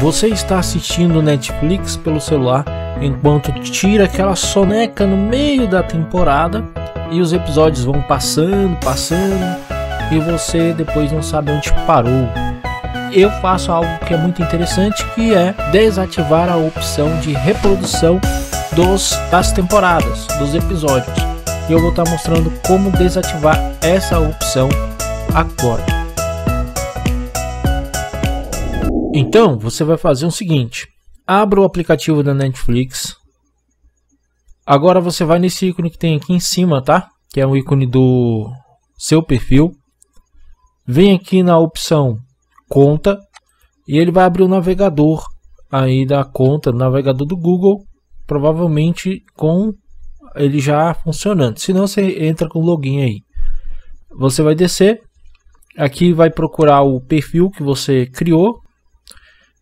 Você está assistindo Netflix pelo celular enquanto tira aquela soneca no meio da temporada e os episódios vão passando, passando e você depois não sabe onde parou. Eu faço algo que é muito interessante que é desativar a opção de reprodução dos, das temporadas, dos episódios. E eu vou estar mostrando como desativar essa opção agora. Então, você vai fazer o seguinte: abra o aplicativo da Netflix. Agora você vai nesse ícone que tem aqui em cima, tá? Que é o ícone do seu perfil. Vem aqui na opção conta e ele vai abrir o navegador aí da conta, navegador do Google, provavelmente com ele já funcionando. Se não, você entra com o login aí. Você vai descer, aqui vai procurar o perfil que você criou,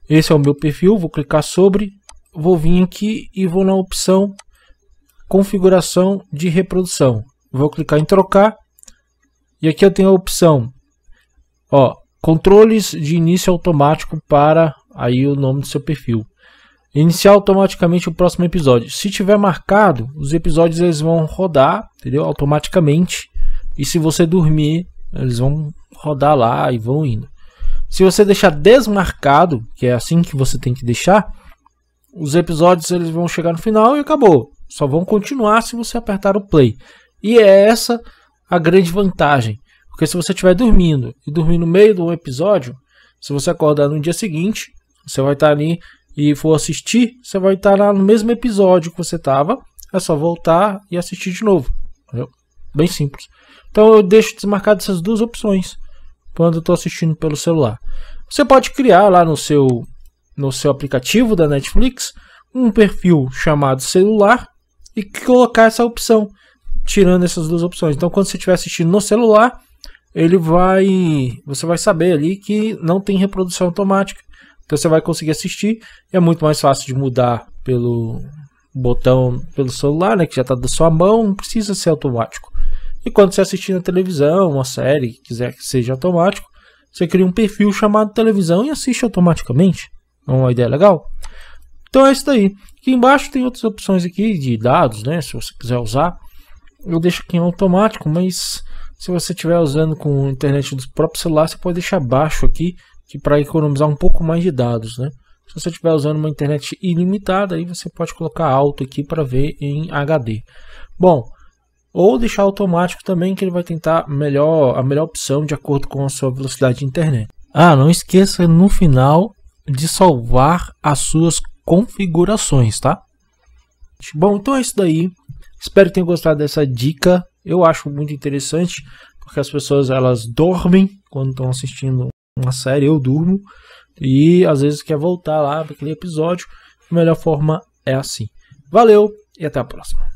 esse é o meu perfil, vou clicar sobre, vou vir aqui e vou na opção configuração de reprodução. Vou clicar em trocar e aqui eu tenho a opção ó, controles de início automático para aí o nome do seu perfil. Iniciar automaticamente o próximo episódio. Se tiver marcado, os episódios eles vão rodar, entendeu? Automaticamente. E se você dormir, eles vão rodar lá e vão indo. Se você deixar desmarcado, que é assim que você tem que deixar, os episódios eles vão chegar no final e acabou. Só vão continuar se você apertar o play. E é essa a grande vantagem, porque se você estiver dormindo e dormir no meio de um episódio, se você acordar no dia seguinte, você vai estar ali e for assistir, você vai estar lá no mesmo episódio que você estava. É só voltar e assistir de novo. Entendeu? Bem simples. Então eu deixo desmarcado essas duas opções quando estou assistindo pelo celular. Você pode criar lá no seu, no seu aplicativo da Netflix um perfil chamado celular e colocar essa opção, tirando essas duas opções. Então, quando você estiver assistindo no celular, ele vai, você vai saber ali que não tem reprodução automática. Então você vai conseguir assistir. É muito mais fácil de mudar pelo botão pelo celular, né, que já está da sua mão, não precisa ser automático. E quando você assistir na televisão, uma série, quiser que seja automático, você cria um perfil chamado televisão e assiste automaticamente. É uma ideia legal? Então é isso daí. Aqui embaixo tem outras opções aqui de dados, né? Se você quiser usar, eu deixo aqui em automático, mas se você estiver usando com a internet do próprio celular, você pode deixar baixo aqui, que para economizar um pouco mais de dados, né? Se você estiver usando uma internet ilimitada, aí você pode colocar alto aqui para ver em HD. Bom, ou deixar automático também que ele vai tentar melhor a melhor opção de acordo com a sua velocidade de internet. Ah, não esqueça no final de salvar as suas configurações, tá? Bom, então é isso daí. Espero que tenham gostado dessa dica. Eu acho muito interessante porque as pessoas elas dormem quando estão assistindo uma série, eu durmo e às vezes quer voltar lá para aquele episódio. A melhor forma é assim. Valeu e até a próxima.